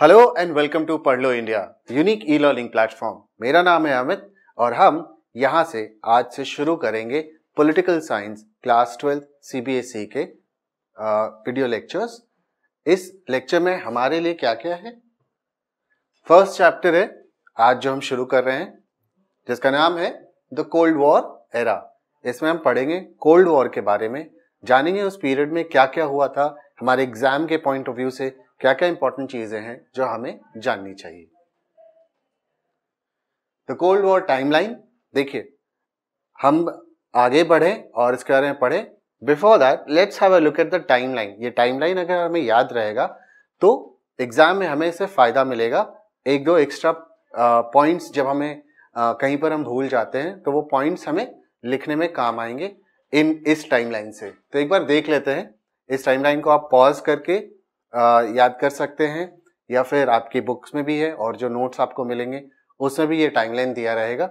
Hello and welcome to Padhlo India unique e learning platform मेरा नाम है अमित और हम यहाँ से आज से शुरू करेंगे political science class twelfth CBSE के वीडियो लेक्चर्स इस लेक्चर में हमारे लिए क्या क्या है फर्स्ट चैप्टर है आज जो हम शुरू कर रहे हैं जिसका नाम है द कोल्ड वॉर एरा इसमें हम पढ़ेंगे कोल्ड वॉर के बारे में जानेंगे उस पीरियड में क्या क्या हुआ था हमारे एग्जाम के पॉइंट ऑफ व्यू से क्या क्या इंपॉर्टेंट चीजें हैं जो हमें जाननी चाहिए द कोल्ड वॉर टाइमलाइन देखिए हम आगे बढ़े और इसके बारे में पढ़े before that let's have a look at the timeline ये टाइमलाइन अगर हमें याद रहेगा तो एग्जाम में हमें इससे फायदा मिलेगा एक दो एक्स्ट्रा पॉइंट्स जब हमें आ, कहीं पर हम भूल जाते हैं तो वो पॉइंट्स हमें लिखने में काम आएंगे इन इस टाइमलाइन से तो एक बार देख लेते हैं इस टाइमलाइन को आप पॉज करके याद कर सकते हैं या फिर आपकी बुक्स में भी है और जो नोट्स आपको मिलेंगे उसमें भी ये टाइमलाइन दिया रहेगा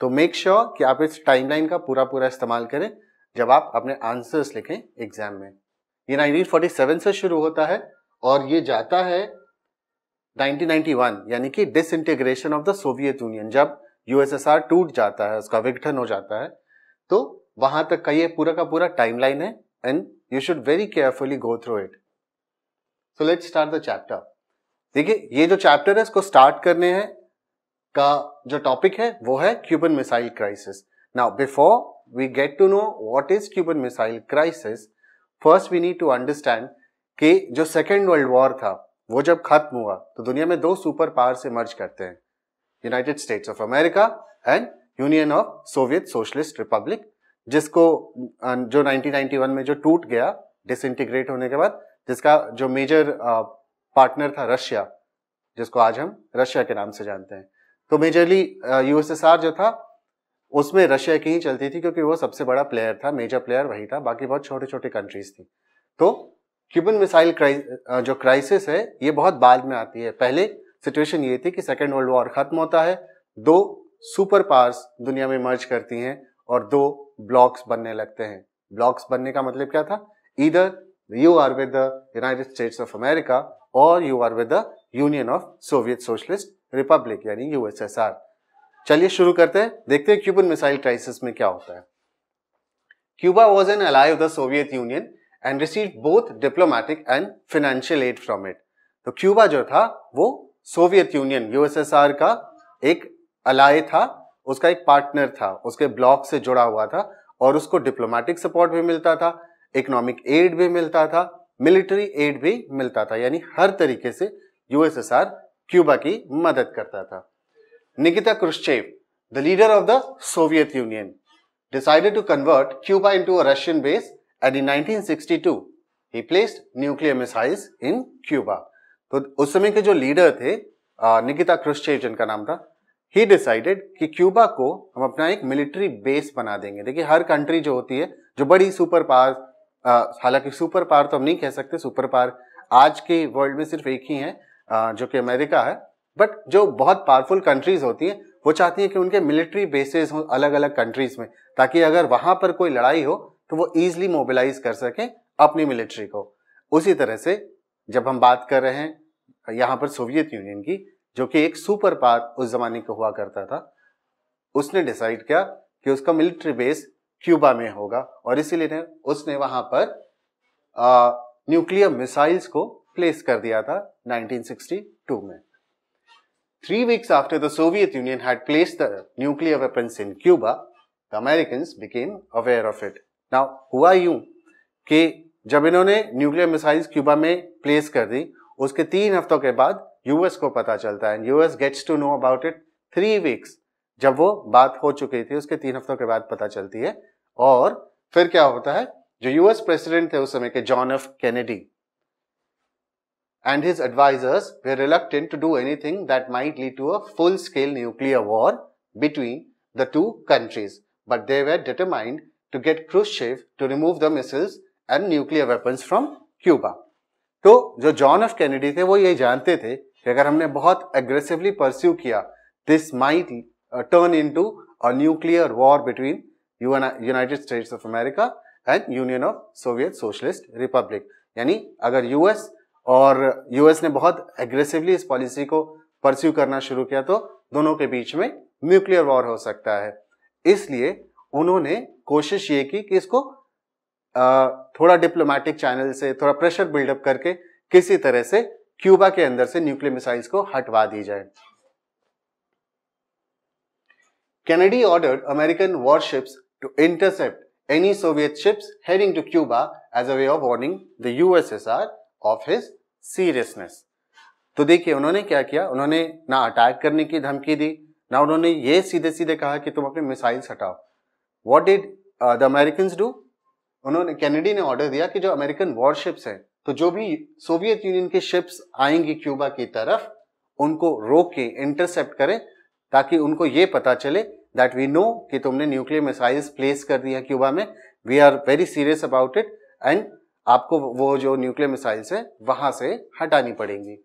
तो मेक श्योर sure कि आप इस टाइमलाइन का पूरा पूरा इस्तेमाल करें जब आप अपने आंसर्स लिखें एग्जाम में ये 1947 से शुरू होता है और ये जाता है 1991 यानी कि dis integration of the Soviet Union जब यूएसएसआर टूट जाता है उसका विघटन हो जाता है तो वहां तक का ये पूरा का पूरा टाइमलाइन है and you should very carefully go through it so let start the chapter देखिए ये जो चैप्टर है इसको स्टार्ट करने हैं का जो टॉपिक है वो है Cuban missile crisis now before we get to know what is Cuban missile crisis first we need to understand कि जो सेकेंड वर्ल्ड वॉर था वो जब खत्म हुआ तो दुनिया में दो सुपर पावर से मर्ज करते हैं United states of America and union of Soviet socialist Republic जिसको अं, जो 1991 में जो टूट गया डिसइंटीग्रेट होने के बाद जिसका जो मेजर पार्टनर था रशिया जिसको आज हम रशिया के नाम से जानते हैं तो मेजरली यूएसएसआर जो था उसमें रशिया की ही चलती थी क्योंकि वो सबसे बड़ा प्लेयर था मेजर प्लेयर वही था बाकी बहुत छोटे छोटे कंट्रीज थी तो क्यूबन मिसाइल क्राइ जो क्राइसिस है ये बहुत बाद में आती है पहले सिचुएशन ये थी कि सेकेंड वर्ल्ड वॉर खत्म होता है दो सुपर पावर्स दुनिया में मर्ज करती हैं और दो ब्लॉक्स बनने लगते हैं ब्लॉक्स बनने का मतलब क्या था इधर you are with the United States of America और you are with the Union of Soviet socialist Republic यानी यूएसएसआर चलिए शुरू करते हैं देखते हैं क्यूबन मिसाइल क्राइसिस में क्या होता है Cuba was an ally of the Soviet union and receive both diplomatic and financial aid from it तो क्यूबा जो था वो सोवियत यूनियन यूएसएसआर का एक अलाय था उसका एक पार्टनर था उसके ब्लॉक से जुड़ा हुआ था और उसको डिप्लोमैटिक सपोर्ट भी मिलता था इकोनॉमिक एड भी मिलता था मिलिट्री एड भी मिलता था यानी हर तरीके से यूएसएसआर क्यूबा की मदद करता था Nikita Khrushchev the leader of the Soviet Union decided to convert Cuba into Russian base and in 1962 he placed nuclear missiles in Cuba तो उस समय के जो लीडर थे निकिता क्रुश्चेव जिनका नाम था ही डिसाइडेड कि क्यूबा को हम अपना एक मिलिट्री बेस बना देंगे देखिए हर कंट्री जो होती है जो बड़ी सुपर पावर हालांकि सुपर पावर तो हम नहीं कह सकते सुपर पावर आज के वर्ल्ड में सिर्फ एक ही है जो कि अमेरिका है बट जो बहुत पावरफुल कंट्रीज होती हैं वो चाहती हैं कि उनके मिलिट्री बेसिस हों अलग अलग कंट्रीज में ताकि अगर वहाँ पर कोई लड़ाई हो तो वो ईजिली मोबिलाइज कर सकें अपनी मिलिट्री को उसी तरह से जब हम बात कर रहे हैं यहाँ पर सोवियत यूनियन की जो कि एक सुपर पावर उस जमाने को हुआ करता था उसने डिसाइड किया कि उसका मिलिट्री बेस क्यूबा में होगा और इसीलिए उसने वहां पर न्यूक्लियर मिसाइल्स को प्लेस कर दिया था 1962 में three weeks after the Soviet Union had place the nuclear weapons in Cuba the American became aware of it now हुआ यू कि जब इन्होंने न्यूक्लियर मिसाइल्स क्यूबा में प्लेस कर दी उसके तीन हफ्तों के बाद यूएस को पता चलता है US gets to know about it three weeks जब वो बात हो चुकी थी उसके तीन हफ्तों के बाद पता चलती है और फिर क्या होता है जो यूएस प्रेसिडेंट थे उस समय के John F Kennedy and his advisers were reluctant to do anything that might lead to a full scale nuclear war between the two countries but they were determined to get Khrushchev to remove the missiles and nuclear weapons from Cuba तो जो John F Kennedy थे वो ये जानते थे कि अगर हमने बहुत एग्रेसिवली परस्यू किया this might uh, turn into a nuclear war between UN, United States of America and union of Soviet socialist Republic यानी अगर यूएस और यूएस ने बहुत एग्रेसिवली इस पॉलिसी को परस्यू करना शुरू किया तो दोनों के बीच में न्यूक्लियर वॉर हो सकता है इसलिए उन्होंने कोशिश ये की कि इसको आ, uh, थोड़ा डिप्लोमेटिक चैनल से थोड़ा प्रेशर बिल्डअप करके किसी तरह से क्यूबा के अंदर से न्यूक्लियर मिसाइल्स को हटवा दी जाए Kennedy ordered American warships to intercept any Soviet ships heading to Cuba as a way of warning the USSR of his seriousness. तो देखिए उन्होंने क्या किया उन्होंने ना अटैक करने की धमकी दी ना उन्होंने ये सीधे सीधे कहा कि तुम अपने मिसाइल्स हटाओ what did the American do उन्होंने कैनेडी ने ऑर्डर दिया कि जो अमेरिकन वॉरशिप्स हैं तो जो भी सोवियत यूनियन की शिप्स आएंगी क्यूबा की तरफ उनको रोक के इंटरसेप्ट करें ताकि उनको ये पता चले दैट वी नो कि तुमने न्यूक्लियर मिसाइल्स प्लेस कर दिया क्यूबा में we are very serious about it and आपको वो जो न्यूक्लियर मिसाइल्स हैं वहां से हटानी पड़ेंगी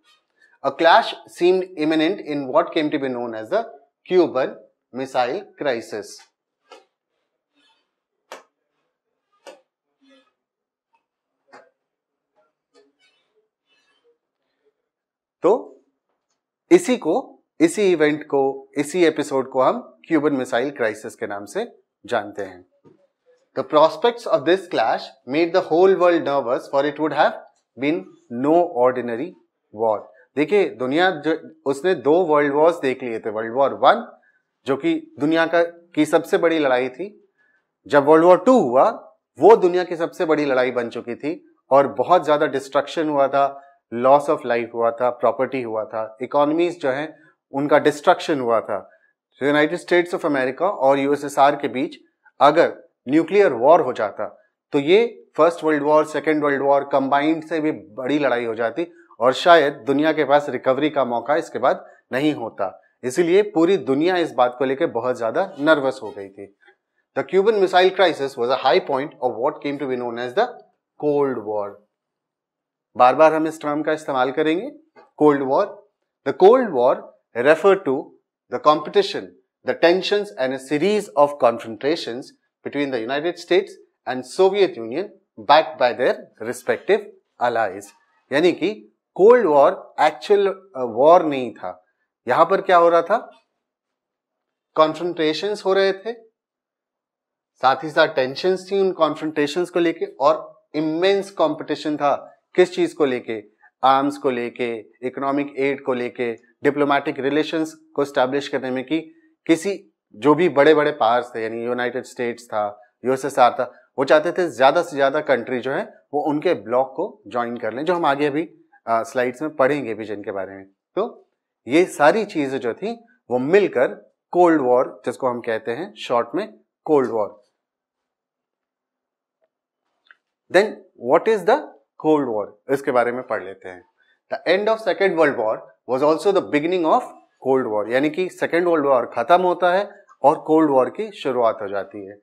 a clash seem imminent in what came to be known as the Cuban missile crisis तो इसी को इसी इवेंट को इसी एपिसोड को हम क्यूबन मिसाइल क्राइसिस के नाम से जानते हैं the prospect of this clash made the whole world nervous for it would have been no ordinary war देखिए दुनिया जो उसने दो वर्ल्ड वॉर्स देख लिए थे वर्ल्ड वॉर वन जो कि दुनिया का की सबसे बड़ी लड़ाई थी जब वर्ल्ड वॉर टू हुआ वो दुनिया की सबसे बड़ी लड़ाई बन चुकी थी और बहुत ज़्यादा डिस्ट्रक्शन हुआ था लॉस ऑफ लाइफ हुआ था प्रॉपर्टी हुआ था इकोनॉमीज जो है उनका डिस्ट्रक्शन हुआ था यूनाइटेड स्टेट्स ऑफ अमेरिका और यूएसएसआर के बीच अगर न्यूक्लियर वॉर हो जाता तो ये first world war second world war combined से भी बड़ी लड़ाई हो जाती और शायद दुनिया के पास रिकवरी का मौका इसके बाद नहीं होता इसीलिए पूरी दुनिया इस बात को लेकर बहुत ज्यादा नर्वस हो गई थी the Cuban missile crisis was a high point of what came to be known as the cold war बार बार हम इस टर्म का इस्तेमाल करेंगे cold war the cold war refer to the competition, the tensions and a series of confrontations between the United States and Soviet Union backed by their respective allies. यानी कि cold war actual war नहीं था यहां पर क्या हो रहा था कॉन्फ्रंटेशन हो रहे थे साथ ही साथ टेंशन थी उन कॉन्फ्रंटेशन को लेके और इमेंस कंपटीशन था किस चीज को लेके आर्म्स को लेके इकोनॉमिक एड को लेके डिप्लोमेटिक रिलेशंस को स्टैब्लिश करने में कि किसी जो भी बड़े बड़े पावर्स थे यानी यूनाइटेड स्टेट्स था यूएसएसआर था वो चाहते थे ज़्यादा से ज़्यादा कंट्री जो है वो उनके ब्लॉक को ज्वाइन कर लें जो हम आगे अभी स्लाइड्स में पढ़ेंगे विजन के बारे में तो ये सारी चीज़ें जो थी वो मिलकर कोल्ड वॉर जिसको हम कहते हैं शॉर्ट में cold war then what is the cold war इसके बारे में पढ़ लेते हैं the end of second world war was also the beginning of cold war यानी कि सेकेंड वर्ल्ड वॉर खत्म होता है और कोल्ड वॉर की शुरुआत हो जाती है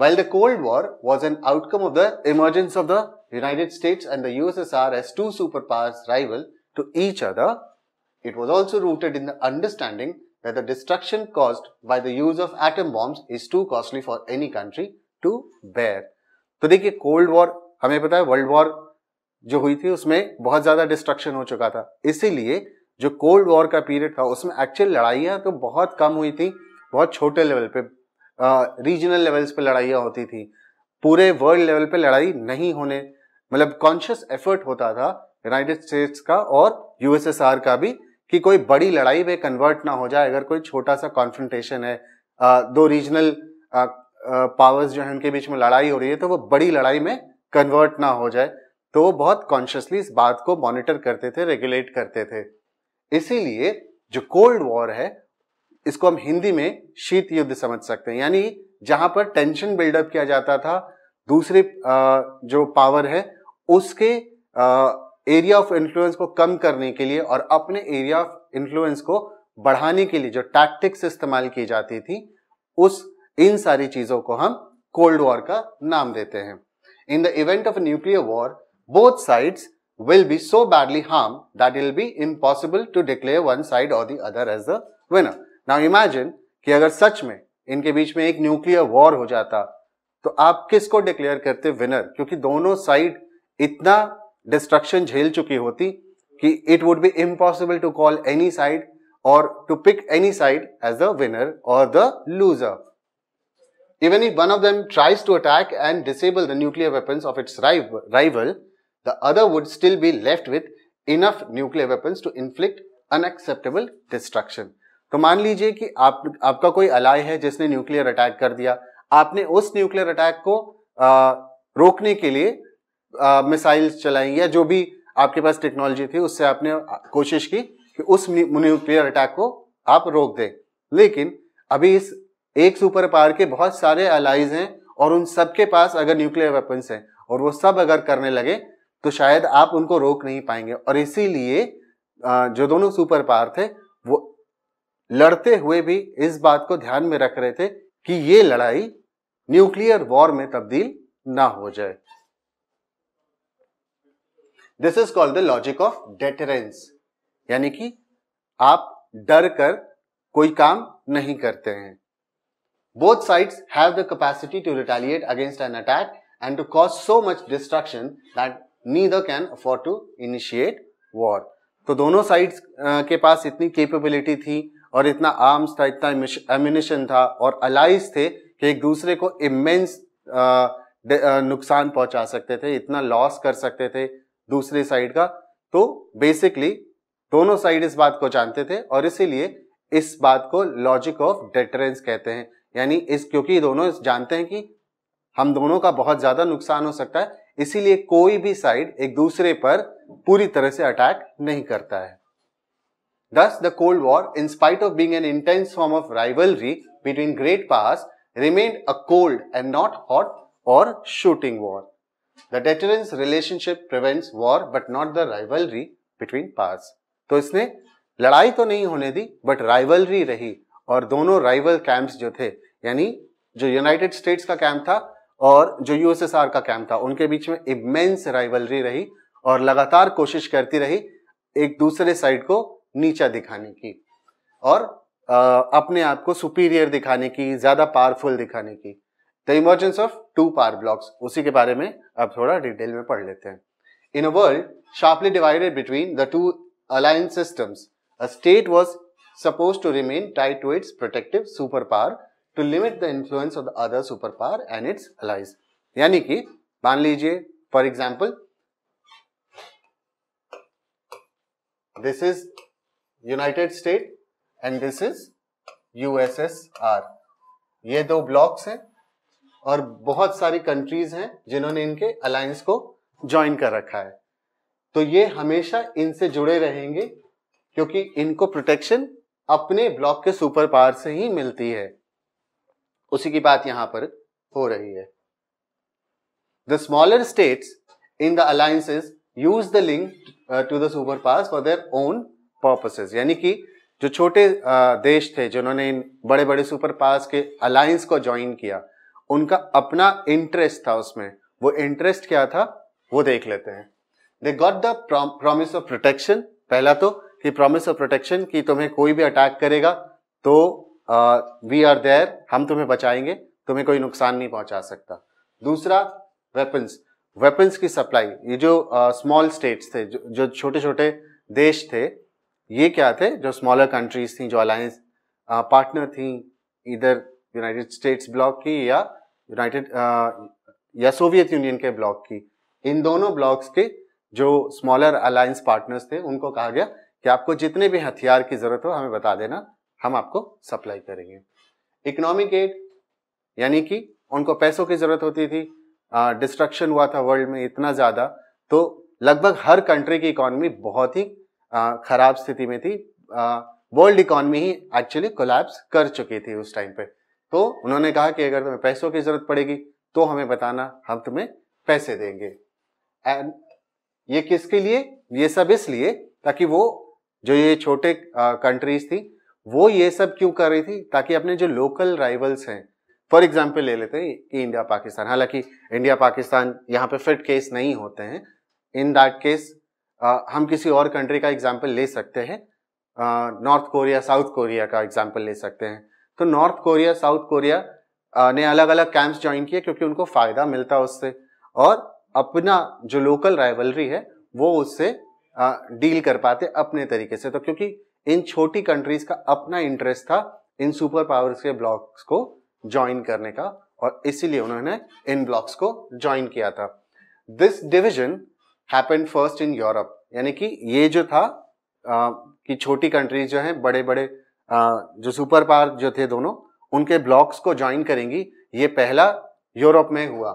well the cold war was an outcome of the emergence of the united states and the USSR as two super powers rival to each other it was also rooted in the understanding that the destruction caused by the use of atom bomb is too costly for any country to bear तो देखिए cold war हमें पता है world war जो हुई थी उसमें बहुत ज्यादा डिस्ट्रक्शन हो चुका था इसीलिए जो कोल्ड वॉर का पीरियड था उसमें एक्चुअल लड़ाइयाँ तो बहुत कम हुई थी बहुत छोटे लेवल पे रीजनल लेवल्स पे लड़ाइयाँ होती थी पूरे वर्ल्ड लेवल पे लड़ाई नहीं होने मतलब कॉन्शियस एफर्ट होता था यूनाइटेड स्टेट्स का और यूएसएसआर का भी कि कोई बड़ी लड़ाई में कन्वर्ट ना हो जाए अगर कोई छोटा सा कॉन्फ्रेंटेशन है दो रीजनल पावर्स जो है उनके बीच में लड़ाई हो रही है तो वो बड़ी लड़ाई में कन्वर्ट ना हो जाए तो वो बहुत कॉन्शियसली इस बात को मॉनिटर करते थे रेगुलेट करते थे इसीलिए जो कोल्ड वॉर है इसको हम हिंदी में शीत युद्ध समझ सकते हैं यानी जहां पर टेंशन बिल्डअप किया जाता था दूसरे जो पावर है उसके एरिया ऑफ इन्फ्लुएंस को कम करने के लिए और अपने एरिया ऑफ इन्फ्लुएंस को बढ़ाने के लिए जो टैक्टिक्स इस्तेमाल की जाती थी उस इन सारी चीजों को हम कोल्ड वॉर का नाम देते हैं in the event of nuclear war both sides will be so badly harmed that it will be impossible to declare one side or the other as the winner. Now imagine कि अगर सच में इनके बीच में एक न्यूक्लियर वॉर हो जाता तो आप किसको डिक्लेयर करते विनर क्योंकि दोनों साइड इतना डिस्ट्रक्शन झेल चुकी होती कि it would be impossible to call any side और to pick any side as the winner और the loser even if one of them tries to attack and disable the nuclear weapons of its rival the other would still be left with enough nuclear weapons to inflict unacceptable destruction तो मान लीजिए कि आप आपका कोई अलाय है जिसने nuclear attack कर दिया आपने उस न्यूक्लियर अटैक को आ, रोकने के लिए मिसाइल्स चलाई या जो भी आपके पास टेक्नोलॉजी थी उससे आपने कोशिश की कि उस न्यूक्लियर अटैक को आप रोक दें लेकिन अभी इस एक सुपर पावर के बहुत सारे अलाइज हैं और उन सबके पास अगर न्यूक्लियर वेपन्स हैं और वो सब अगर करने लगे तो शायद आप उनको रोक नहीं पाएंगे और इसीलिए जो दोनों सुपर पावर थे वो लड़ते हुए भी इस बात को ध्यान में रख रहे थे कि ये लड़ाई न्यूक्लियर वॉर में तब्दील ना हो जाए this is called the logic of deterrence यानी कि आप डर कर कोई काम नहीं करते हैं both sides have the capacity to retaliate against an attack and to cause so much destruction that neither can afford to initiate war तो दोनों साइड्स के पास इतनी कैपेबिलिटी थी और इतना आर्म्स था इतना एम्यूनिशन था और अलाइज थे कि एक दूसरे को इमेंस नुकसान पहुंचा सकते थे इतना लॉस कर सकते थे दूसरे साइड का तो बेसिकली दोनों साइड इस बात को जानते थे और इसीलिए इस बात को लॉजिक ऑफ डेटरेंस कहते हैं यानी इस क्योंकि दोनों जानते हैं कि हम दोनों का बहुत ज़्यादा नुकसान हो सकता है इसीलिए कोई भी साइड एक दूसरे पर पूरी तरह से अटैक नहीं करता है thus the cold war in spite of being an intense form of rivalry between great powers remained a cold and not hot और shooting war the deterrence relationship prevents war but not the rivalry between powers तो इसने लड़ाई तो नहीं होने दी but rivalry रही और दोनों राइवल कैंप्स जो थे यानी जो यूनाइटेड स्टेट्स का कैंप था और जो यूएसएसआर का कैंप था उनके बीच में इमेंस राइवलरी रही और लगातार कोशिश करती रही एक दूसरे साइड को नीचा दिखाने की और आ, अपने आप को सुपीरियर दिखाने की ज़्यादा पावरफुल दिखाने की the emergence of two power blocs उसी के बारे में अब थोड़ा डिटेल में पढ़ लेते हैं in a world sharply divided between the two alliance systems a state was suppose to remain tight to its protective super power to limit the influence of the other super power and its allies यानी कि मान लीजिए for example this is united state and this is USSR ये दो blocks हैं और बहुत सारी कंट्रीज हैं जिन्होंने इनके अलायंस को ज्वाइन कर रखा है तो ये हमेशा इनसे जुड़े रहेंगे क्योंकि इनको प्रोटेक्शन अपने ब्लॉक के सुपर पावर से ही मिलती है उसी की बात यहां पर हो रही है the smaller states in the alliances use the link to the super powers for their own purposes यानी कि जो छोटे uh, देश थे जिन्होंने इन बड़े बड़े सुपर पास के अलायंस को ज्वाइन किया उनका अपना इंटरेस्ट था उसमें वो इंटरेस्ट क्या था वो देख लेते हैं they got the promise of protection पहला तो कि प्रॉमिस ऑफ प्रोटेक्शन कि तुम्हें कोई भी अटैक करेगा तो वी आर देयर हम तुम्हें बचाएंगे तुम्हें कोई नुकसान नहीं पहुंचा सकता दूसरा वेपन्स वेपन्स की सप्लाई ये जो स्मॉल uh, स्टेट्स थे जो छोटे छोटे देश थे ये क्या थे जो स्मॉलर कंट्रीज थी जो अलायंस पार्टनर थी इधर यूनाइटेड स्टेट्स ब्लॉक की या यूनाइटेड uh, या सोवियत यूनियन के ब्लॉक की इन दोनों ब्लॉक्स के जो स्मॉलर अलायंस पार्टनर्स थे उनको कहा गया कि आपको जितने भी हथियार की जरूरत हो हमें बता देना हम आपको सप्लाई करेंगे इकोनॉमिक एड यानी कि उनको पैसों की जरूरत होती थी डिस्ट्रक्शन हुआ था वर्ल्ड में इतना ज़्यादा तो लगभग हर कंट्री की इकोनॉमी बहुत ही ख़राब स्थिति में थी वर्ल्ड इकोनॉमी ही एक्चुअली कोलैप्स कर चुकी थी उस टाइम पे तो उन्होंने कहा कि अगर तुम्हें पैसों की ज़रूरत पड़ेगी तो हमें बताना हम तुम्हें पैसे देंगे एंड ये किसके लिए ये सब इसलिए ताकि वो जो ये छोटे कंट्रीज थी वो ये सब क्यों कर रही थी ताकि अपने जो लोकल राइवल्स हैं फॉर एग्जाम्पल ले लेते हैं कि इंडिया पाकिस्तान हालांकि इंडिया पाकिस्तान यहाँ पे फिट केस नहीं होते हैं इन दैट केस हम किसी और कंट्री का एग्जाम्पल ले सकते हैं नॉर्थ कोरिया साउथ कोरिया का एग्जाम्पल ले सकते हैं तो नॉर्थ कोरिया साउथ कोरिया ने अलग अलग कैंप्स ज्वाइन किए क्योंकि उनको फ़ायदा मिलता है उससे और अपना जो लोकल राइवलरी है वो उससे डील कर पाते अपने तरीके से तो क्योंकि इन छोटी कंट्रीज का अपना इंटरेस्ट था इन सुपर पावर्स के ब्लॉक्स को ज्वाइन करने का और इसीलिए उन्होंने इन ब्लॉक्स को ज्वाइन किया था this division happen first in Europe यानी कि ये जो था आ, कि छोटी कंट्रीज जो हैं बड़े बड़े आ, जो सुपर पावर जो थे दोनों उनके ब्लॉक्स को ज्वाइन करेंगी ये पहला यूरोप में हुआ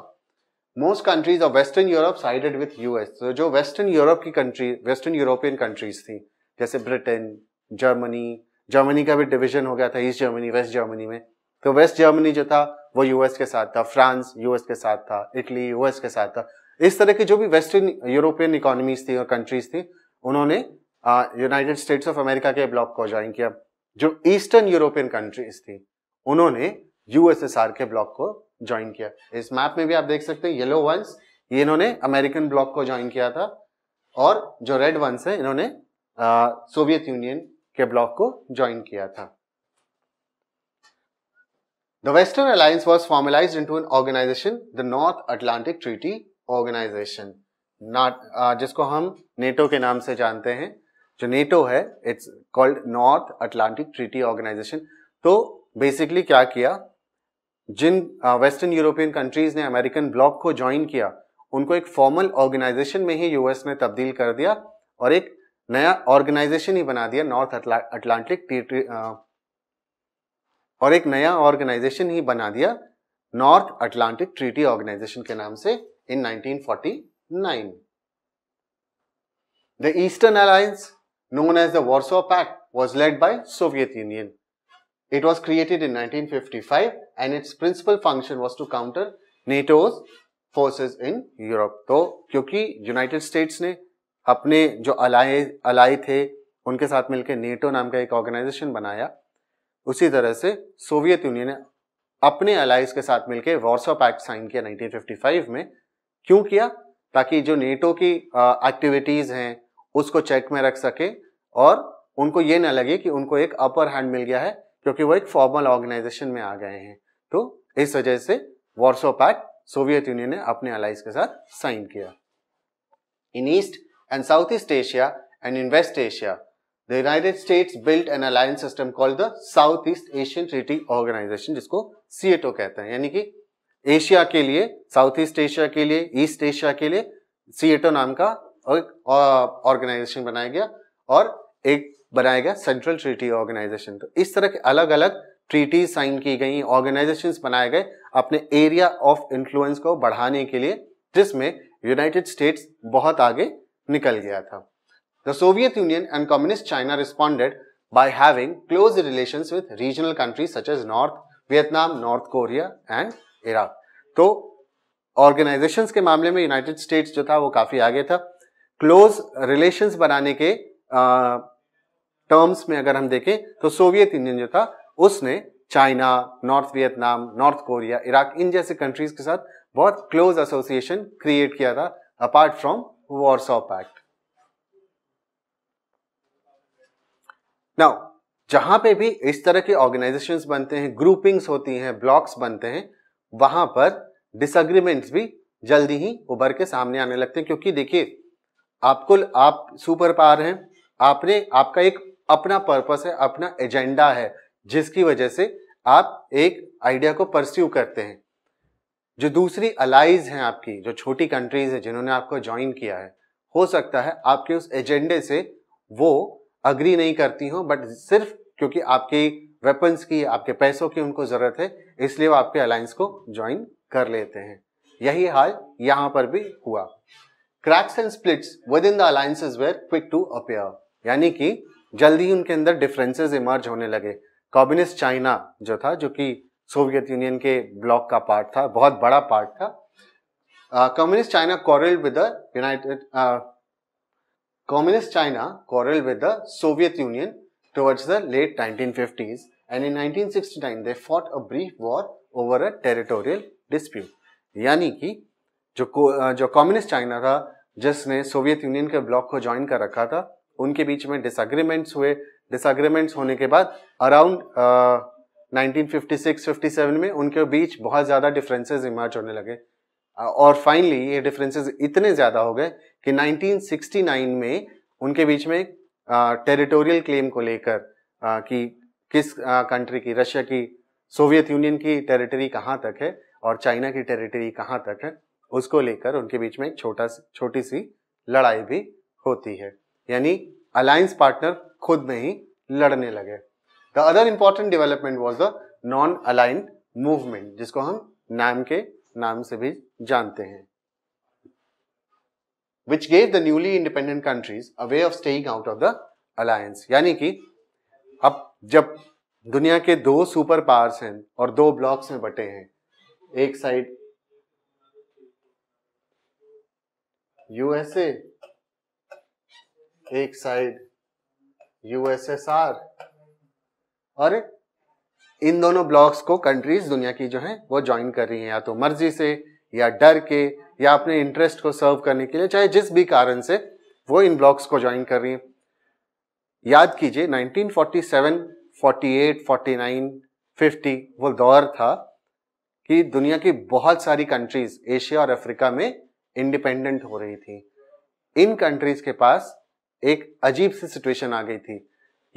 most countries of western Europe sided with US जो वेस्टर्न यूरोप की कंट्री वेस्टर्न यूरोपियन कंट्रीज थी जैसे ब्रिटेन जर्मनी जर्मनी का भी डिवीजन हो गया था ईस्ट जर्मनी वेस्ट जर्मनी में तो वेस्ट जर्मनी जो था वो यूएस के साथ था फ्रांस यूएस के साथ था इटली यूएस के साथ था इस तरह की जो भी वेस्टर्न यूरोपियन इकोनॉमीज थी और कंट्रीज थी उन्होंने यूनाइटेड स्टेट्स ऑफ अमेरिका के ब्लॉक को ज्वाइन किया जो ईस्टर्न यूरोपियन कंट्रीज थी उन्होंने यूएसएसआर के ब्लॉक को ज्वाइन किया इस मैप में भी आप देख सकते हैं येलो वंस ये इन्होंने अमेरिकन ब्लॉक को ज्वाइन किया था और जो रेड वंस है इन्होंने सोवियत यूनियन के ब्लॉक को ज्वाइन किया था the western alliance was formalize into an organization the North Atlantic Treaty Organization जिसको हम नेटो के नाम से जानते हैं जो नेटो है it's called North Atlantic Treaty Organization तो बेसिकली क्या किया जिन वेस्टर्न यूरोपियन कंट्रीज ने अमेरिकन ब्लॉक को ज्वाइन किया उनको एक फॉर्मल ऑर्गेनाइजेशन में ही यूएस ने तब्दील कर दिया और एक नया ऑर्गेनाइजेशन ही बना दिया नॉर्थ अटलांटिक टेरिटरी और एक नया ऑर्गेनाइजेशन ही बना दिया नॉर्थ अटलांटिक ट्रीटी ऑर्गेनाइजेशन के नाम से in 1949 the eastern alliance known as the of act was led by Soviet union it was created in 1955 and its principal function was to counter NATO's forces in Europe तो क्योंकि United states ने अपने जो अलाय अलाई थे उनके साथ मिलकर NATO नाम का एक ऑर्गेनाइजेशन बनाया उसी तरह से सोवियत यूनियन ने अपने अलाइज के साथ मिलकर वॉर्सो पैक्ट साइन किया 1955 में क्यों किया ताकि जो नेटो की एक्टिविटीज़ हैं उसको चेक में रख सके और उनको ये ना लगे कि उनको एक अपर हैंड मिल गया है क्योंकि वो एक फॉर्मल ऑर्गेनाइजेशन में आ गए हैं तो इस वजह से वॉर्सो पैक्ट सोवियत यूनियन ने अपने अलाइज के साथ साइन किया in east and Southeast Asia and in West Asia, the United States built an alliance system called the Southeast Asian Treaty Organization जिसको सीएटो कहते हैं यानी कि एशिया के लिए साउथ ईस्ट एशिया के लिए ईस्ट एशिया के लिए सीएटो नाम का ऑर्गेनाइजेशन बनाया गया और एक बनाया गया सेंट्रल ट्रीटी ऑर्गेनाइजेशन तो इस तरह के अलग अलग ट्रीटी साइन की गई ऑर्गेनाइजेशन बनाए गए अपने एरिया ऑफ इन्फ्लुएंस को बढ़ाने के लिए जिसमें यूनाइटेड स्टेट्स बहुत आगे निकल गया था the Soviet union and communist China responded by having close relations with regional countries such as North Vietnam, North Korea and तो ऑर्गेनाइजेशन के मामले में यूनाइटेड स्टेट्स जो था वो काफी आगे था क्लोज रिलेशन बनाने के टर्म्स में अगर हम देखें तो सोवियत यूनियन जो था उसने China North Vietnam North Korea Iraq इन जैसे कंट्रीज के साथ बहुत क्लोज एसोसिएशन क्रिएट किया था apart from Warsaw Pact now जहां पे भी इस तरह के ऑर्गेनाइजेशंस बनते हैं ग्रुपिंग्स होती हैं ब्लॉक्स बनते हैं वहां पर डिसएग्रीमेंट्स भी जल्दी ही उभर के सामने आने लगते हैं क्योंकि देखिए आपको आप सुपर पावर हैं आपने आपका एक अपना पर्पस है अपना एजेंडा है जिसकी वजह से आप एक आइडिया को परस्यू करते हैं जो दूसरी अलाइज हैं आपकी जो छोटी कंट्रीज हैं जिन्होंने आपको ज्वाइन किया है हो सकता है आपके उस एजेंडे से वो अग्री नहीं करती हों बट सिर्फ क्योंकि आपकी वेपन्स की आपके पैसों की उनको ज़रूरत है इसलिए वो आपके अलायंस को ज्वाइन कर लेते हैं यही हाल यहाँ पर भी हुआ cracks and splits within the alliances were quick to appear यानी कि जल्दी ही उनके अंदर डिफरेंसेस इमर्ज होने लगे कॉम्युनिस्ट चाइना जो था जो कि सोवियत यूनियन के ब्लॉक का पार्ट था बहुत बड़ा पार्ट था communist China quarrel with the united communist China quarreled with the Soviet Union towards the late 1950s and in 1969 they fought a brief war over a territorial dispute यानी कि जो uh, जो communist China था जिसने Soviet union के block को join कर रखा था उनके बीच में डिसएग्रीमेंट्स हुए डिसएग्रीमेंट्स होने के बाद अराउंड 1956-57 में उनके बीच बहुत ज़्यादा डिफरेंसेस इमर्ज होने लगे और फाइनली ये डिफरेंसेस इतने ज़्यादा हो गए कि 1969 में उनके बीच में टेरिटोरियल क्लेम को लेकर कि किस कंट्री की रशिया की सोवियत यूनियन की टेरिटरी कहाँ तक है और चाइना की टेरिटरी कहाँ तक है उसको लेकर उनके बीच में एक छोटा छोटी सी लड़ाई भी होती है यानी अलायंस पार्टनर खुद में ही लड़ने लगे the other important development was the non aligned movement जिसको हम नाम के नाम से भी जानते हैं which gave the newly independent countries a way of staying out of the alliance यानी कि अब जब दुनिया के दो सुपर पावर्स हैं और दो ब्लॉक्स में बटे हैं एक साइड यूएसए एक साइड यूएसएसआर और इन दोनों ब्लॉक्स को कंट्रीज दुनिया की जो है वो ज्वाइन कर रही हैं या तो मर्जी से या डर के या अपने इंटरेस्ट को सर्व करने के लिए चाहे जिस भी कारण से वो इन ब्लॉक्स को ज्वाइन कर रही हैं याद कीजिए 1947, 48, 49, 50 वो दौर था कि दुनिया की बहुत सारी कंट्रीज एशिया और अफ्रीका में इंडिपेंडेंट हो रही थी इन कंट्रीज के पास एक अजीब सी सिचुएशन आ गई थी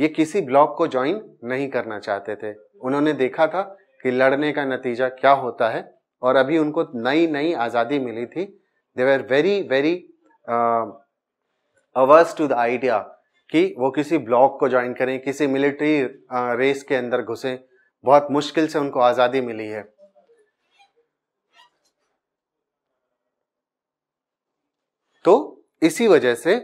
ये किसी ब्लॉक को ज्वाइन नहीं करना चाहते थे उन्होंने देखा था कि लड़ने का नतीजा क्या होता है और अभी उनको नई नई आज़ादी मिली थी they were very very averse to the idea कि वो किसी ब्लॉक को ज्वाइन करें किसी मिलिट्री रेस के अंदर घुसें बहुत मुश्किल से उनको आज़ादी मिली है तो इसी वजह से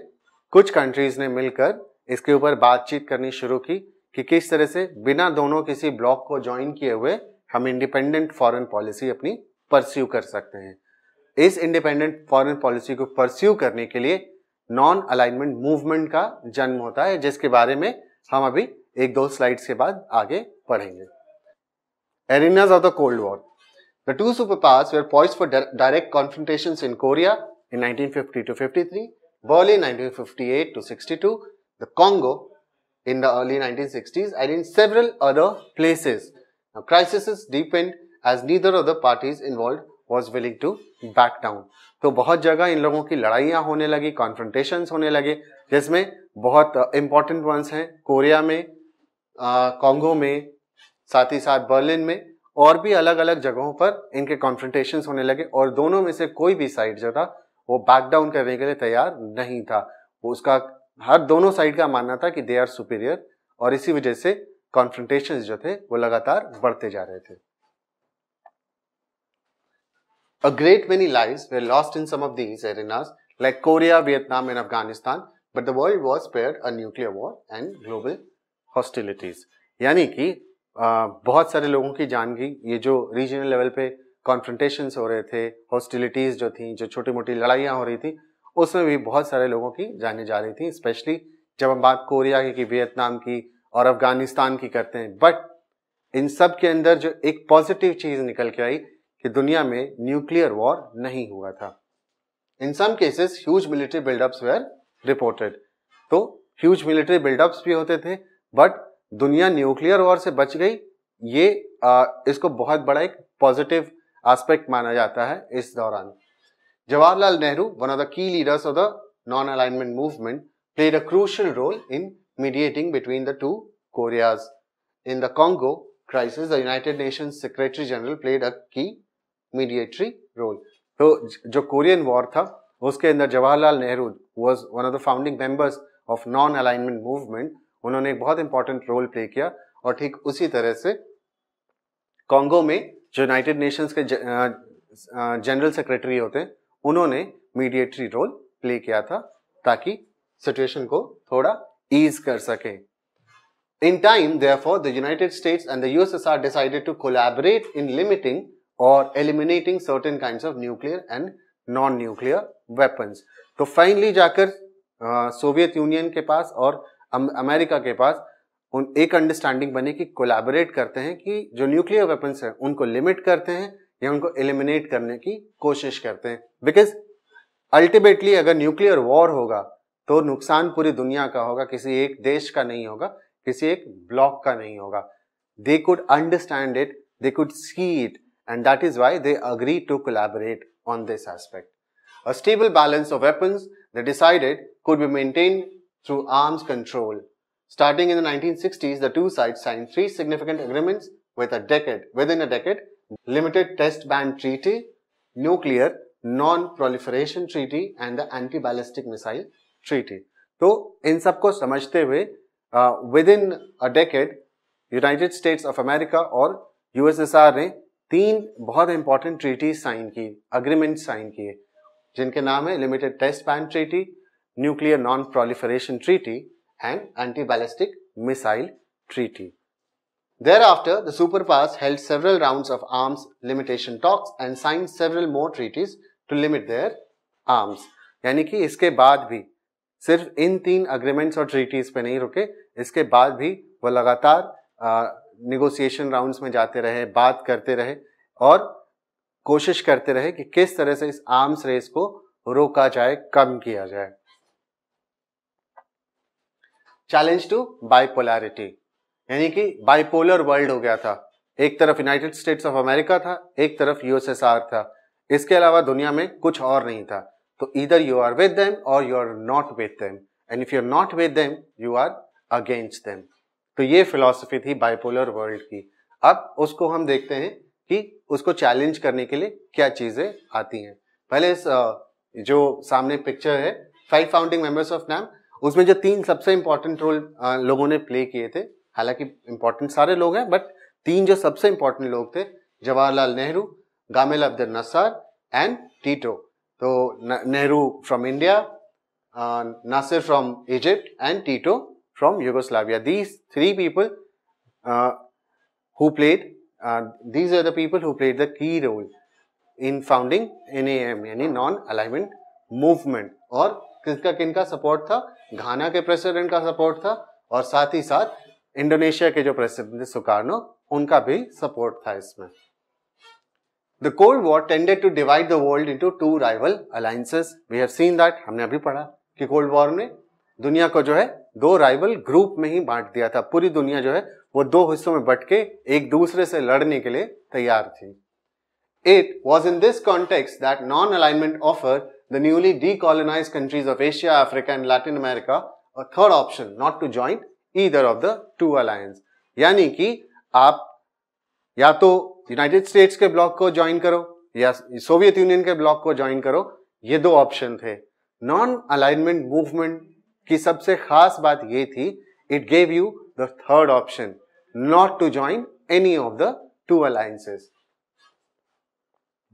कुछ कंट्रीज़ ने मिलकर इसके ऊपर बातचीत करनी शुरू की कि किस तरह से बिना दोनों किसी ब्लॉक को ज्वाइन किए हुए हम इंडिपेंडेंट फॉरेन पॉलिसी अपनी परस्यू कर सकते हैं इस इंडिपेंडेंट फॉरेन पॉलिसी को परस्यू करने के लिए नॉन अलाइनमेंट मूवमेंट का जन्म होता है जिसके बारे में हम अभी एक दो स्लाइड के बाद आगे पढ़ेंगे two super powers Cold poised for direct confrontation in Korea in nineteen fifty to fifty three Berlin nineteen fifty eight to sixty two the Congo in the early 1960s and in several other places. Now, crises deepened as neither of the parties involved was willing to back down. तो बहुत जगह इन लोगों की लड़ाइयाँ होने लगी confrontation होने लगे जिसमें बहुत इंपॉर्टेंट uh, वंस हैं कोरिया में कॉन्गो uh, में साथ ही साथ बर्लिन में और भी अलग अलग जगहों पर इनके कॉन्फ्रेंटेशन होने लगे और दोनों में से कोई भी साइड जो था वो बैक डाउन करने के लिए तैयार नहीं था वो उसका हर दोनों साइड का मानना था कि दे आर सुपीरियर और इसी वजह से कॉन्फ्रेंटेशन जो थे वो लगातार बढ़ते जा रहे थे a great many live were lost in some of like Korea Vietnam and Afghanistan but the world was pair a nuclear war and global hostilities यानी कि बहुत सारे लोगों की जान गई ये जो रीजनल लेवल पे कॉन्फ्रेंटेशन हो रहे थे हॉस्टिलिटीज जो थी जो छोटी मोटी लड़ाइयाँ हो रही थी उसमें भी बहुत सारे लोगों की जाने जा रही थी स्पेशली जब हम बात कोरिया की, वियतनाम की और अफगानिस्तान की करते हैं बट इन सब के अंदर जो एक पॉजिटिव चीज़ निकल के आई कि दुनिया में न्यूक्लियर वॉर नहीं हुआ था in some cases huge military buildups were reported तो ह्यूज मिलिट्री बिल्डअप्स भी होते थे बट दुनिया न्यूक्लियर वॉर से बच गई ये आ, इसको बहुत बड़ा एक पॉजिटिव एस्पेक्ट माना जाता है इस दौरान Jawaharlal Nehru, one of the key leaders of the non-alignment movement, played a crucial role in mediating between the two Koreas. In the Congo crisis, the United Nations Secretary General played a key mediatory role. तो जो Korean war था उसके अंदर Jawaharlal Nehru was one of the founding members of non alignment movement उन्होंने एक बहुत important role play किया और ठीक उसी तरह से कॉन्गो में जो यूनाइटेड नेशंस के जनरल सेक्रेटरी होते हैं उन्होंने मीडिएटरी रोल प्ले किया था ताकि सिचुएशन को थोड़ा ईज कर सके in time for the united states and the USSR decided to collaborate in limiting और eliminating certain kinds of nuclear and non nuclear weapons तो फाइनली जाकर सोवियत uh, यूनियन के पास और अमेरिका के पास उन एक अंडरस्टैंडिंग बने कि कोलैबोरेट करते हैं कि जो न्यूक्लियर वेपन्स हैं उनको लिमिट करते हैं या उनको एलिमिनेट करने की कोशिश करते हैं बिकॉज अल्टीमेटली अगर न्यूक्लियर वॉर होगा तो नुकसान पूरी दुनिया का होगा किसी एक देश का नहीं होगा किसी एक ब्लॉक का नहीं होगा they could understand it they could see it and that is why they agree to collaborate on this aspect a stable balance of weapon the decided could be maintain through arms control starting in the nineteen sixties the two side sign three significant agreement with a decade within a decade limited test ban treaty, nuclear non-proliferation treaty and the anti-ballistic missile treaty. तो इन सबको समझते हुए within a decade United states of America और USSR ने तीन बहुत important treaty sign की agreement sign किए जिनके नाम है limited test ban treaty nuclear non proliferation treaty and anti ballistic missile treaty Thereafter, the superpowers held several rounds of arms limitation talks and signed several more treaties to limit their arms. यानी कि इसके बाद भी सिर्फ इन तीन agreements और treaties पे नहीं रुके इसके बाद भी वो लगातार निगोसिएशन राउंड्स में जाते रहे बात करते रहे और कोशिश करते रहे कि किस तरह से इस आर्म्स रेस को रोका जाए कम किया जाए चैलेंज टू बाइपोलैरिटी यानी कि बाइपोलर वर्ल्ड हो गया था एक तरफ यूनाइटेड स्टेट्स ऑफ अमेरिका था एक तरफ यूएसएसआर था इसके अलावा दुनिया में कुछ और नहीं था तो इधर यू आर विद देम और you are not with them and if you are not with them you are against them तो ये फिलॉसफी थी बाइपोलर वर्ल्ड की अब उसको हम देखते हैं कि उसको चैलेंज करने के लिए क्या चीज़ें आती हैं पहले इस जो सामने पिक्चर है five founding members of NAM उसमें जो तीन सबसे इंपॉर्टेंट रोल लोगों ने प्ले किए थे हालांकि इम्पोर्टेंट सारे लोग हैं बट तीन जो सबसे इम्पोर्टेंट लोग थे Jawaharlal Nehru Gamal Abdul Nasser and Tito तो Nehru from India Nasser from Egypt and Tito from Yugoslavia these three people who played these are people who played the key role in founding N in M यानी non alignment movement और किसका किनका support था घाना के president का support था और साथ ही साथ इंडोनेशिया के जो प्रेसिडेंट थे सुकार्नो उनका भी सपोर्ट था इसमें the cold War tended to divide the world into two rival alliances we have seen that हमने अभी पढ़ा कि कोल्ड वॉर ने दुनिया को जो है दो राइवल ग्रुप में ही बांट दिया था पूरी दुनिया जो है वो दो हिस्सों में बट के एक दूसरे से लड़ने के लिए तैयार थी It was in this context that non alignment offer the newly decolonize countries of Asia Africa and Latin America third option not to joint either of the two alliance यानी कि आप या तो यूनाइटेड स्टेट्स के block को join करो या Soviet union के ब्लॉक को ज्वाइन करो ये दो ऑप्शन थे नॉन अलाइनमेंट मूवमेंट की सबसे खास बात ये थी it gave you the third option not to join any of the two alliances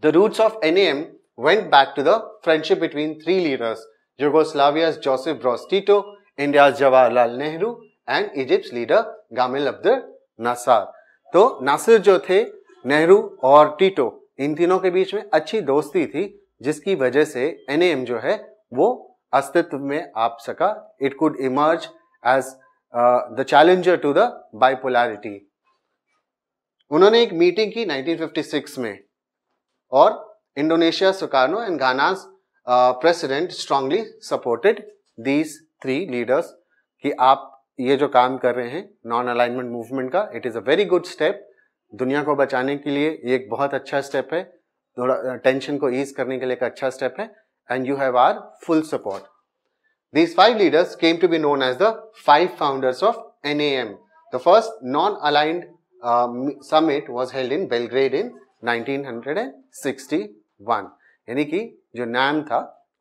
the roots of N M went back to the friendship between three leaders Yugoslavia Joseph Broz Tito India Jawaharlal Nehru and Egypt leader Gamal Abdul Nasser तो Nasser जो थे नेहरू और टीटो इन तीनों के बीच में अच्छी दोस्ती थी जिसकी वजह से एन जो है वो अस्तित्व में आ सका it could emerge as the challenger to the bipolarity उन्होंने एक मीटिंग की 1956 में और Indonesia Sukarno and Ghana's president strongly supported these three leaders कि आप ये जो काम कर रहे हैं नॉन अलाइनमेंट मूवमेंट का it is a very good step दुनिया को बचाने के लिए ये एक बहुत अच्छा स्टेप है थोड़ा टेंशन को ईज करने के लिए एक अच्छा स्टेप है and you have our full support these be known as the five founders of N A M the first non The summit was held in Belgrade in nineteen hundred and sixty one यानी कि जो NAM था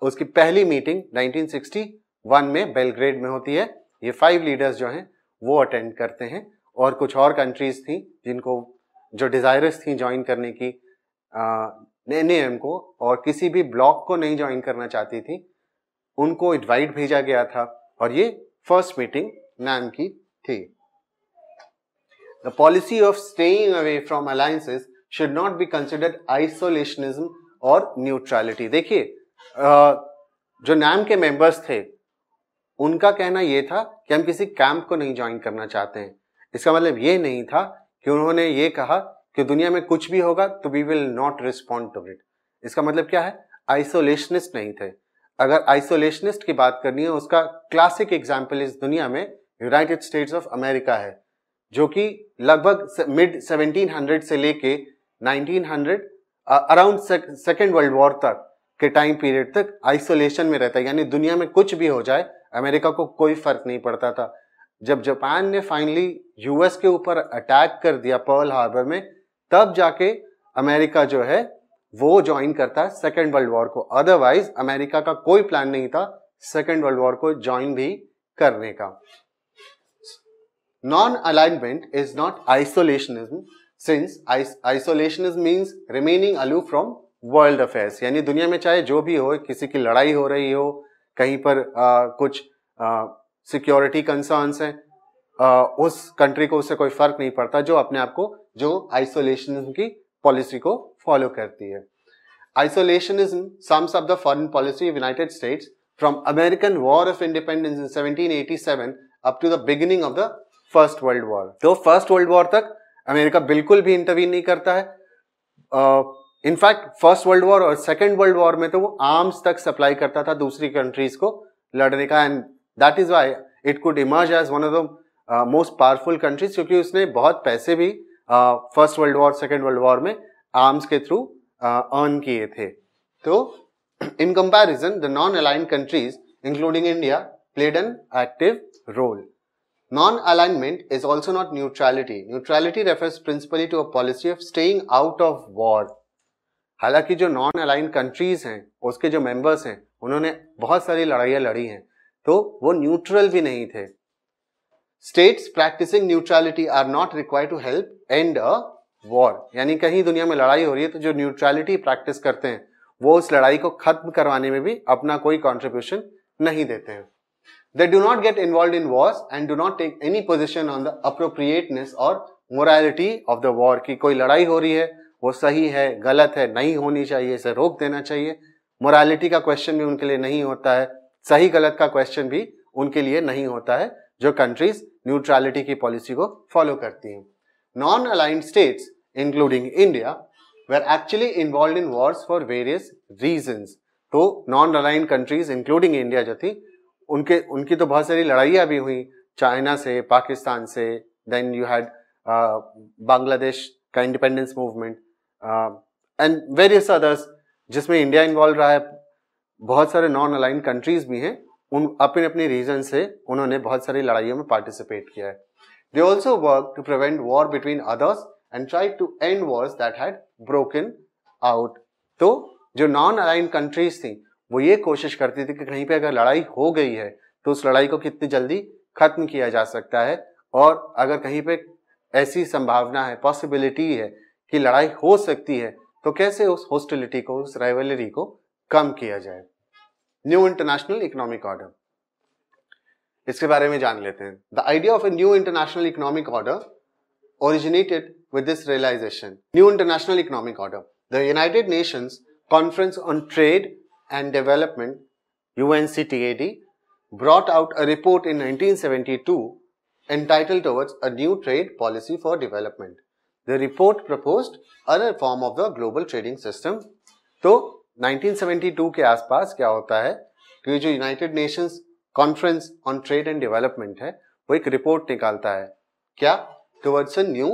उसकी पहली meeting 1961 में Belgrade में होती है ये फाइव लीडर्स जो हैं वो अटेंड करते हैं और कुछ और कंट्रीज़ थी जिनको जो डिज़ायरस थी ज्वाइन करने की एन एम को और किसी भी ब्लॉक को नहीं ज्वाइन करना चाहती थी उनको इन्वाइट भेजा गया था और ये फर्स्ट मीटिंग नाम की थी the policy of staying away from alliances should not be considered isolationism और न्यूट्रलिटी देखिए जो नाम के मेंबर्स थे उनका कहना यह था कि हम किसी कैंप को नहीं ज्वाइन करना चाहते हैं इसका मतलब ये नहीं था कि उन्होंने ये कहा कि दुनिया में कुछ भी होगा तो we will not respond to it इसका मतलब क्या है आइसोलेशनिस्ट नहीं थे अगर आइसोलेशनिस्ट की बात करनी है उसका क्लासिक एग्जाम्पल इस दुनिया में यूनाइटेड स्टेट्स ऑफ अमेरिका है जो कि लगभग मिड 1700 से लेके 1900 अराउंड सेकेंड वर्ल्ड वॉर तक के टाइम पीरियड तक आइसोलेशन में रहता है यानी दुनिया में कुछ भी हो जाए अमेरिका को कोई फर्क नहीं पड़ता था जब जापान ने फाइनली यूएस के ऊपर अटैक कर दिया पर्ल हार्बर में तब जाके अमेरिका जो है वो ज्वाइन करता है सेकेंड वर्ल्ड वॉर को अदरवाइज अमेरिका का कोई प्लान नहीं था सेकेंड वर्ल्ड वॉर को ज्वाइन भी करने का non alignment is not isolationism since isolationism means remaining aloof from world affairs यानी दुनिया में चाहे जो भी हो किसी की लड़ाई हो रही हो कहीं पर आ, कुछ सिक्योरिटी कंसर्न्स हैं उस कंट्री को उससे कोई फर्क नहीं पड़ता जो अपने आप को जो आइसोलेशन की पॉलिसी को फॉलो करती है isolationism sums of the foreign policy of United States from American War of Independence in 1787 up to the beginning of the First world War तो फर्स्ट वर्ल्ड वॉर तक अमेरिका बिल्कुल भी intervene नहीं करता है इनफैक्ट फर्स्ट वर्ल्ड वॉर और Second world War में तो वो आर्म्स तक सप्लाई करता था दूसरी कंट्रीज को लड़ने का and that is why it could emerge as one of the most powerful countries क्योंकि उसने बहुत पैसे भी First world war second world War में आर्म्स के थ्रू अर्न uh, किए थे तो in comparison the non aligned countries including India played an active role non alignment is also not neutrality neutrality refers principally to a policy of staying out of war हालांकि जो non align countries हैं उसके जो members हैं उन्होंने बहुत सारी लड़ाइयाँ लड़ी हैं तो वो न्यूट्रल भी नहीं थे states practising neutrality are not require to help end a war यानी कहीं दुनिया में लड़ाई हो रही है तो जो न्यूट्रलिटी प्रैक्टिस करते हैं वो उस लड़ाई को खत्म करवाने में भी अपना कोई कॉन्ट्रीब्यूशन नहीं देते हैं they do not get involve in wars and do not take any position on the appropriateness और मोरालिटी ऑफ द वॉर की कोई लड़ाई हो रही है वो सही है गलत है नहीं होनी चाहिए इसे रोक देना चाहिए मोरालिटी का क्वेश्चन भी उनके लिए नहीं होता है सही गलत का क्वेश्चन भी उनके लिए नहीं होता है जो कंट्रीज न्यूट्रलिटी की पॉलिसी को फॉलो करती हैं non aligned states including India were actually involve in wars for various reasons तो non aligned countries including India जो थी उनके उनकी तो बहुत सारी लड़ाइयाँ भी हुई चाइना से पाकिस्तान से देन यू हैड बांग्लादेश का independence movement and various others जिसमें इंडिया इन्वॉल्व रहा है बहुत सारे नॉन अलाइन कंट्रीज भी हैं उन अपने अपने रीजन से उन्होंने बहुत सारी लड़ाइयों में पार्टिसिपेट किया है they also work to prevent war between others and try to end wars that had broken out तो जो नॉन अलाइन कंट्रीज थी वो ये कोशिश करती थी कि कहीं पे अगर लड़ाई हो गई है तो उस लड़ाई को कितनी जल्दी खत्म किया जा सकता है और अगर कहीं पे ऐसी संभावना है पॉसिबिलिटी है कि लड़ाई हो सकती है तो कैसे उस हॉस्टिलिटी को उस राइवलरी को कम किया जाए न्यू इंटरनेशनल इकोनॉमिक ऑर्डर इसके बारे में जान लेते हैं the idea of a new international economic order originated with this realisation new international economic order the United Nation Conference on Trade and Development U N C T A brought out a report in nineteen seventy two entitle towards a new trade policy for development The report proposed a reform of the global trading system. तो 1972 के आसपास क्या होता है कि तो जो United Nations Conference on Trade and Development है वो एक रिपोर्ट निकालता है क्या towards a new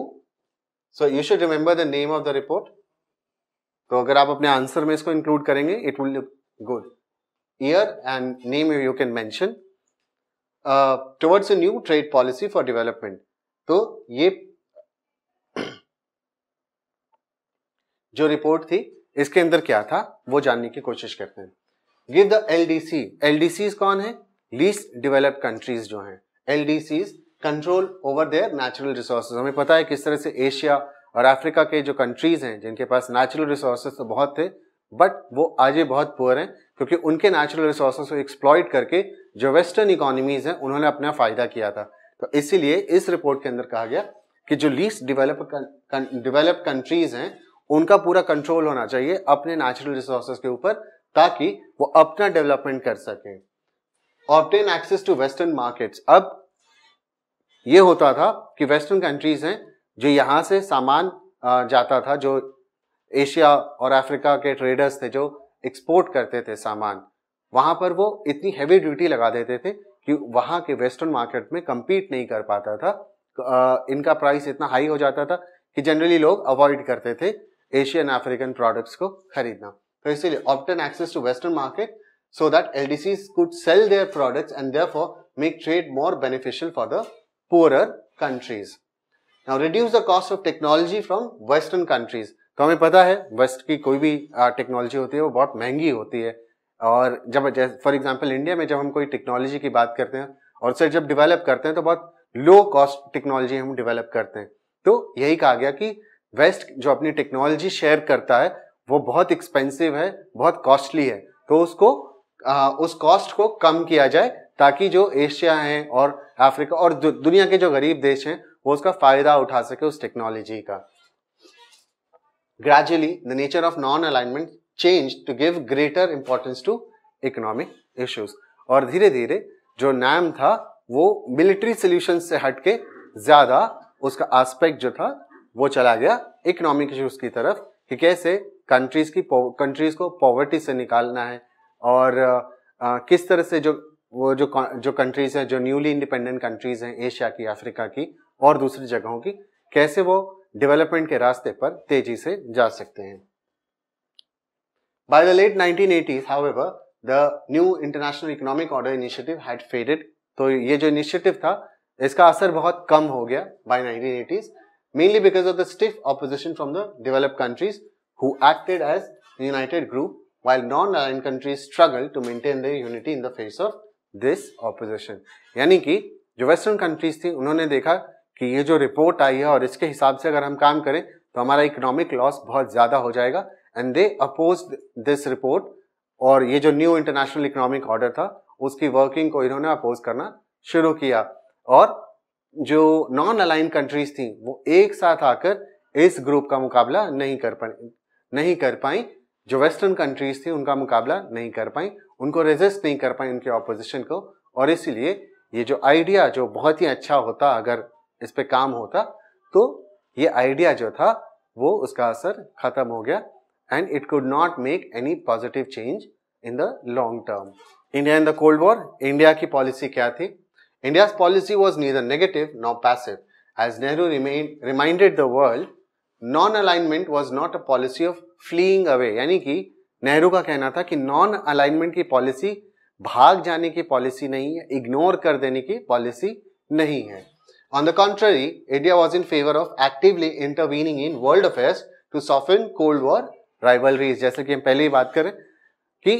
so you should remember the name of the report तो अगर आप अपने आंसर में इसको इंक्लूड करेंगे it will good year and name you can mention towards a new trade policy for development तो ये जो रिपोर्ट थी इसके अंदर क्या था वो जानने की कोशिश करते हैं give the L D C L D C कौन है लीस्ट डेवलप्ड कंट्रीज जो हैं L D C control over their natural resource हमें पता है किस तरह से एशिया और अफ्रीका के जो कंट्रीज हैं जिनके पास नेचुरल रिसोर्सेज तो बहुत थे बट वो आज बहुत पुअर हैं क्योंकि उनके नेचुरल रिसोर्सेज को एक्सप्लॉयट करके जो वेस्टर्न इकोनॉमीज हैं उन्होंने अपना फायदा किया था तो इसीलिए इस रिपोर्ट के अंदर कहा गया कि जो लीस्ट डिवेलप डिवेलप कंट्रीज हैं उनका पूरा कंट्रोल होना चाहिए अपने नेचुरल रिसोर्सेज के ऊपर ताकि वो अपना डेवलपमेंट कर सके obtain access to western markets अब ये होता था कि वेस्टर्न कंट्रीज हैं जो यहाँ से सामान जाता था जो एशिया और अफ्रीका के ट्रेडर्स थे जो एक्सपोर्ट करते थे सामान वहाँ पर वो इतनी हैवी ड्यूटी लगा देते थे कि वहाँ के वेस्टर्न मार्केट में कम्पीट नहीं कर पाता था इनका प्राइस इतना हाई हो जाता था कि जनरली लोग अवॉइड करते थे एशियन अफ्रीकन प्रोडक्ट्स को खरीदना तो इसीलिए obtain access to western market so so that LDCs sell their their and their for make trade more beneficial for the poor countries now reduce the cost of technology from western countries तो हमें पता है waste की कोई भी technology होती है वो बहुत महंगी होती है और जब फॉर एग्जांपल इंडिया में जब हम कोई टेक्नोलॉजी की बात करते हैं और सर जब डेवलप करते हैं तो बहुत लो कॉस्ट टेक्नोलॉजी हम डेवलप करते हैं तो यही कहा गया कि वेस्ट जो अपनी टेक्नोलॉजी शेयर करता है वो बहुत एक्सपेंसिव है बहुत कॉस्टली है तो उसको आ, उस कॉस्ट को कम किया जाए ताकि जो एशिया है और अफ्रीका और दु, दुनिया के जो गरीब देश हैं वो उसका फायदा उठा सके उस टेक्नोलॉजी का gradually the nature of non alignment change to give greater importance to economic issues और धीरे धीरे जो नाम था वो मिलिट्री सोल्यूशन से हट के ज़्यादा उसका एस्पेक्ट जो था वो चला गया इकोनॉमिक इश्यूज की तरफ कि कैसे कंट्रीज की कंट्रीज को पॉवर्टी से निकालना है और आ, किस तरह से जो वो जो जो कंट्रीज हैं जो न्यूली इंडिपेंडेंट कंट्रीज हैं एशिया की अफ्रीका की और दूसरी जगहों की कैसे वो डेवलपमेंट के रास्ते पर तेजी से जा सकते हैं by the late nineteen however, the new International Economic Order Initiative had faded. तो ये जो इनिशिएटिव था इसका असर बहुत कम हो गया nineteen eighties mainly because of the stiff opposition from the developed countries who acted as the united group while non-aligned countries struggled to maintain their unity in the face of this opposition. यानी कि जो western countries थी उन्होंने देखा कि ये जो report आई है और इसके हिसाब से अगर हम काम करें तो हमारा इकोनॉमिक लॉस बहुत ज़्यादा हो जाएगा and they oppose this report और ये जो न्यू इंटरनेशनल इकोनॉमिक ऑर्डर था उसकी वर्किंग को इन्होंने अपोज करना शुरू किया और जो नॉन अलाइन कंट्रीज थी वो एक साथ आकर इस ग्रुप का मुकाबला नहीं कर पाई नहीं कर पाई जो वेस्टर्न कंट्रीज थी उनका मुकाबला नहीं कर पाई उनको रेजिस्ट नहीं कर पाई उनके ऑपोजिशन को और इसीलिए ये जो आइडिया जो बहुत ही अच्छा होता अगर इस पर काम होता तो ये आइडिया जो था वो उसका असर खत्म हो गया and it could not make any positive change in the long term India in the cold War India की पॉलिसी क्या थी India's policy was neither negative nor passive. As Nehru remained, reminded the world, non alignment was not a policy of fleeing away यानी कि नेहरू का कहना था कि non alignment की पॉलिसी भाग जाने की पॉलिसी नहीं है इग्नोर कर देने की पॉलिसी नहीं है on the contrary India was in favour of actively intervening in world affairs to soften cold war rivalries जैसे कि हम पहले ही बात करें कि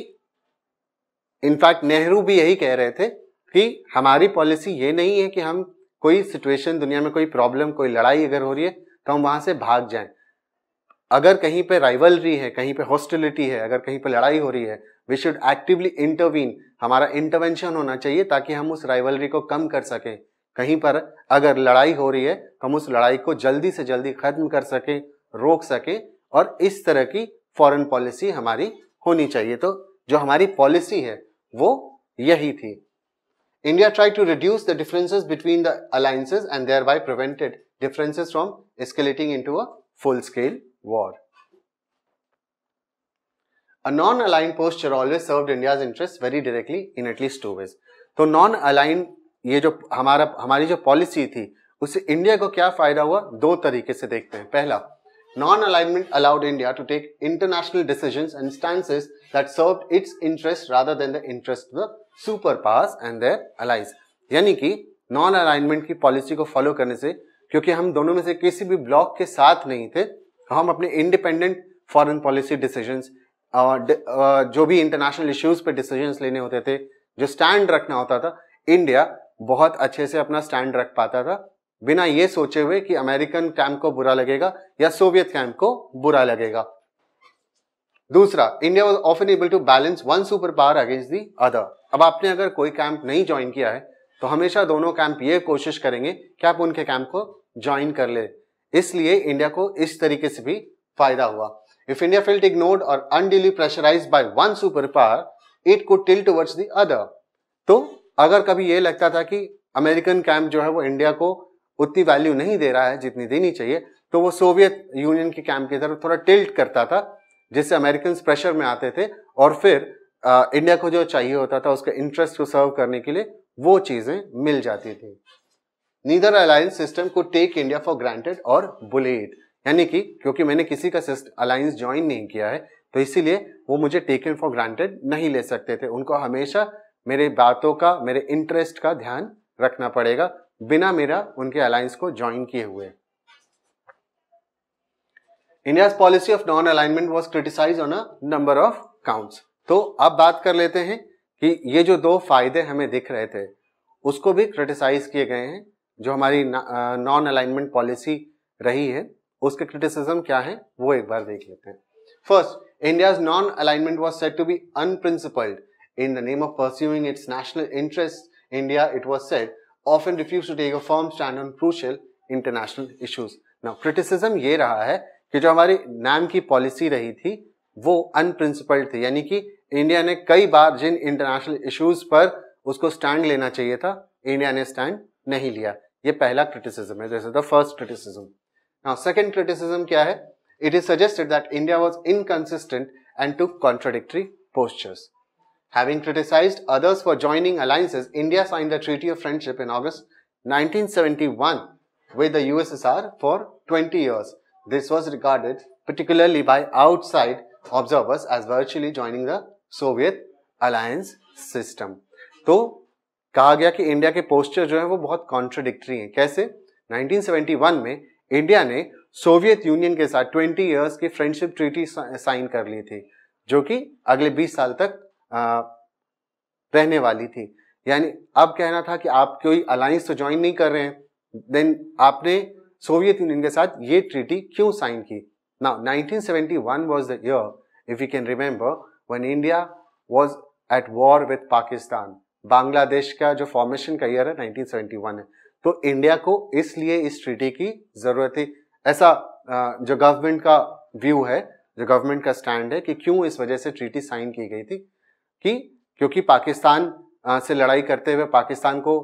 इनफैक्ट नेहरू भी यही कह रहे थे कि हमारी पॉलिसी ये नहीं है कि हम कोई सिचुएशन दुनिया में कोई प्रॉब्लम कोई लड़ाई अगर हो रही है तो हम वहाँ से भाग जाएं अगर कहीं पे राइवलरी है कहीं पे हॉस्टिलिटी है अगर कहीं पे लड़ाई हो रही है वी शुड एक्टिवली इंटरवीन हमारा इंटरवेंशन होना चाहिए ताकि हम उस राइवलरी को कम कर सकें कहीं पर अगर लड़ाई हो रही है तो हम उस लड़ाई को जल्दी से जल्दी खत्म कर सकें रोक सकें और इस तरह की फॉरेन पॉलिसी हमारी होनी चाहिए तो जो हमारी पॉलिसी है वो यही थी India tried to reduce the differences between the alliances and thereby prevented differences from escalating into a full-scale war. A non-aligned posture always served India's interests very directly in at least two ways. So, non-aligned, ये जो हमारा हमारी जो policy थी उससे India को क्या फायदा हुआ दो तरीके से देखते हैं पहला non-alignment allowed India to take international decisions and stances that served its interests rather than the interests of super powers and their allies यानी कि नॉन अलाइनमेंट की पॉलिसी को फॉलो करने से क्योंकि हम दोनों में से किसी भी ब्लॉक के साथ नहीं थे हम अपने इंडिपेंडेंट फॉरेन पॉलिसी डिसीजन जो भी इंटरनेशनल इश्यूज पे डिसीजन लेने होते थे जो स्टैंड रखना होता था इंडिया बहुत अच्छे से अपना स्टैंड रख पाता था बिना ये सोचे हुए कि अमेरिकन कैंप को बुरा लगेगा या सोवियत कैंप को बुरा लगेगा दूसरा India was often able to balance one super power against the other अब आपने अगर कोई कैंप नहीं ज्वाइन किया है तो हमेशा दोनों कैंप ये कोशिश करेंगे कि आप उनके कैंप को ज्वाइन कर ले इसलिए इंडिया को इस तरीके से भी फायदा हुआ इफ इंडिया फेल्ट इग्नोर्ड और unduly pressurise by one super power it को टिल टुवर्ड्स अदर तो अगर कभी ये लगता था कि अमेरिकन कैंप जो है वो इंडिया को उतनी वैल्यू नहीं दे रहा है जितनी देनी चाहिए तो वो सोवियत यूनियन के कैंप की तरफ थोड़ा टिल्ट करता था जिससे अमेरिकन प्रेशर में आते थे और फिर इंडिया को जो चाहिए होता था उसके इंटरेस्ट को सर्व करने के लिए वो चीज़ें मिल जाती थी नीदर अलायंस सिस्टम को टेक इंडिया फॉर ग्रांटेड और बुलेट यानी कि क्योंकि मैंने किसी का अलायंस ज्वाइन नहीं किया है तो इसीलिए वो मुझे टेकन फॉर ग्रांटेड नहीं ले सकते थे उनको हमेशा मेरे बातों का मेरे इंटरेस्ट का ध्यान रखना पड़ेगा बिना मेरा उनके अलायंस को ज्वाइन किए हुए India policy of non alignment was criticise on a of counts तो अब बात कर लेते हैं कि ये जो दो फायदे हमें दिख रहे थे उसको भी क्रिटिसाइज किए गए हैं जो हमारी नॉन अलाइनमेंट पॉलिसी रही है उसके क्रिटिसिज्म क्या है वो एक बार देख लेते हैं first India non alignment was set to be unprincipled the name of pursuing its national interest India it was set of and refuse to take a firm stand on crucial international issues. Now criticism ये रहा है कि जो हमारी नाम की policy रही थी वो अनप्रिंसिपल्ड थे यानी कि इंडिया ने कई बार जिन इंटरनेशनल इश्यूज पर उसको स्टैंड लेना चाहिए था इंडिया ने स्टैंड नहीं लिया ये पहला क्रिटिसिज्म है this is the first criticism now second criticism क्या है it is suggested that India was inconsistent and too contradictory posters having criticized others for joining alliances India sign the treaty of friendship in August 1971 with the USSR for 20 years this was recorded particularly by outside observers as virtually joining the Soviet alliance system. तो कहा गया कि India के poster जो है वो बहुत contradictory है कैसे 1971 में इंडिया ने सोवियत यूनियन के साथ 20 इयर्स की फ्रेंडशिप ट्रीटी साइन कर ली थी जो कि अगले 20 साल तक रहने वाली थी यानी अब कहना था कि आप कोई अलायंस तो ज्वाइन नहीं कर रहे हैं देन आपने सोवियत यूनियन के साथ ये ट्रीटी क्यों साइन की Now 1971 was the year, if we can remember, when India was at war with Pakistan. Bangladesh का जो फॉर्मेशन का ईयर है 1971 है तो इंडिया को इसलिए इस ट्रीटी की ज़रूरत थी ऐसा जो गवर्नमेंट का व्यू है जो गवर्नमेंट का स्टैंड है कि क्यों इस वजह से ट्रीटी साइन की गई थी कि क्योंकि पाकिस्तान से लड़ाई करते हुए पाकिस्तान को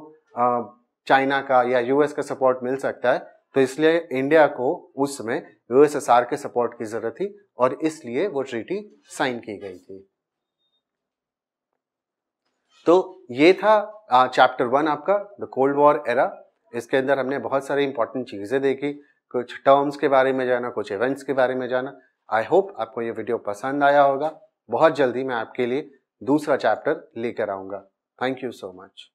चाइना का या यूएस का सपोर्ट मिल सकता है तो इसलिए इंडिया को उस समय यूएसएसआर के सपोर्ट की जरूरत थी और इसलिए वो ट्रीटी साइन की गई थी तो ये था चैप्टर वन आपका द कोल्ड वॉर एरा इसके अंदर हमने बहुत सारी इंपॉर्टेंट चीज़ें देखी कुछ टर्म्स के बारे में जाना कुछ इवेंट्स के बारे में जाना आई होप आपको ये वीडियो पसंद आया होगा बहुत जल्दी मैं आपके लिए दूसरा चैप्टर लेकर आऊँगा थैंक यू सो मच